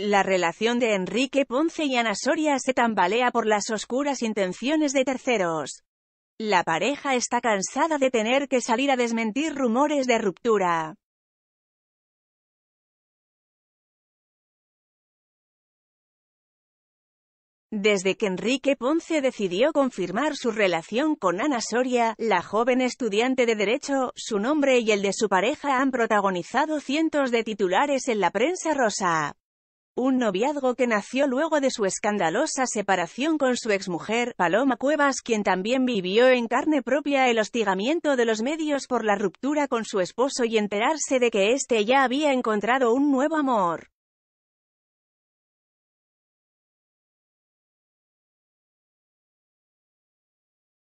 La relación de Enrique Ponce y Ana Soria se tambalea por las oscuras intenciones de terceros. La pareja está cansada de tener que salir a desmentir rumores de ruptura. Desde que Enrique Ponce decidió confirmar su relación con Ana Soria, la joven estudiante de Derecho, su nombre y el de su pareja han protagonizado cientos de titulares en la prensa rosa. Un noviazgo que nació luego de su escandalosa separación con su exmujer, Paloma Cuevas, quien también vivió en carne propia el hostigamiento de los medios por la ruptura con su esposo y enterarse de que éste ya había encontrado un nuevo amor.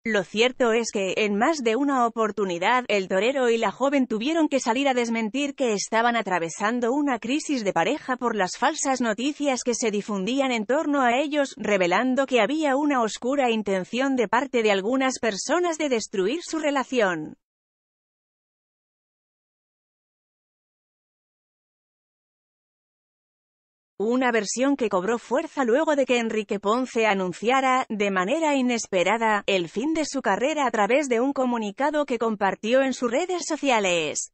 Lo cierto es que, en más de una oportunidad, el torero y la joven tuvieron que salir a desmentir que estaban atravesando una crisis de pareja por las falsas noticias que se difundían en torno a ellos, revelando que había una oscura intención de parte de algunas personas de destruir su relación. Una versión que cobró fuerza luego de que Enrique Ponce anunciara, de manera inesperada, el fin de su carrera a través de un comunicado que compartió en sus redes sociales.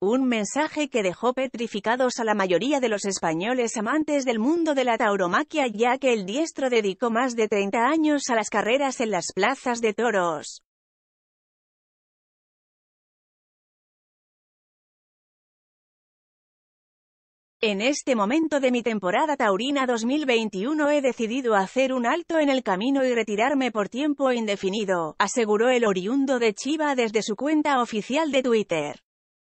Un mensaje que dejó petrificados a la mayoría de los españoles amantes del mundo de la tauromaquia ya que el diestro dedicó más de 30 años a las carreras en las plazas de toros. En este momento de mi temporada taurina 2021 he decidido hacer un alto en el camino y retirarme por tiempo indefinido, aseguró el oriundo de Chiva desde su cuenta oficial de Twitter.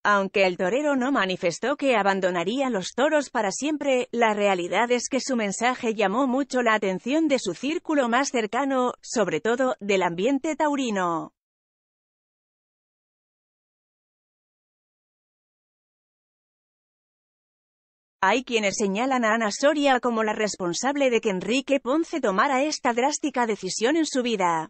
Aunque el torero no manifestó que abandonaría los toros para siempre, la realidad es que su mensaje llamó mucho la atención de su círculo más cercano, sobre todo, del ambiente taurino. Hay quienes señalan a Ana Soria como la responsable de que Enrique Ponce tomara esta drástica decisión en su vida.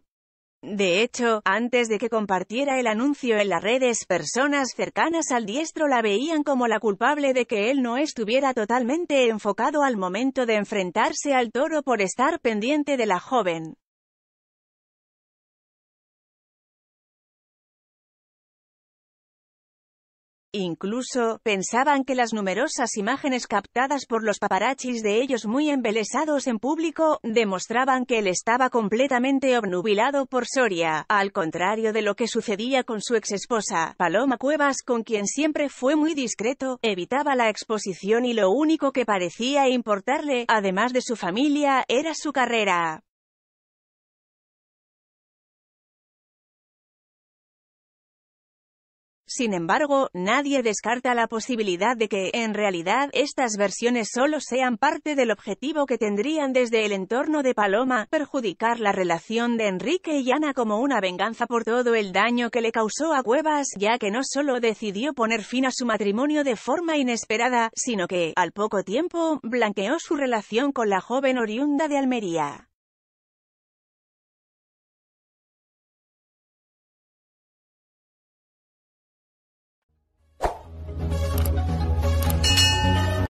De hecho, antes de que compartiera el anuncio en las redes, personas cercanas al diestro la veían como la culpable de que él no estuviera totalmente enfocado al momento de enfrentarse al toro por estar pendiente de la joven. Incluso, pensaban que las numerosas imágenes captadas por los paparachis de ellos muy embelesados en público, demostraban que él estaba completamente obnubilado por Soria, al contrario de lo que sucedía con su exesposa, Paloma Cuevas con quien siempre fue muy discreto, evitaba la exposición y lo único que parecía importarle, además de su familia, era su carrera. Sin embargo, nadie descarta la posibilidad de que, en realidad, estas versiones solo sean parte del objetivo que tendrían desde el entorno de Paloma, perjudicar la relación de Enrique y Ana como una venganza por todo el daño que le causó a Cuevas, ya que no solo decidió poner fin a su matrimonio de forma inesperada, sino que, al poco tiempo, blanqueó su relación con la joven oriunda de Almería.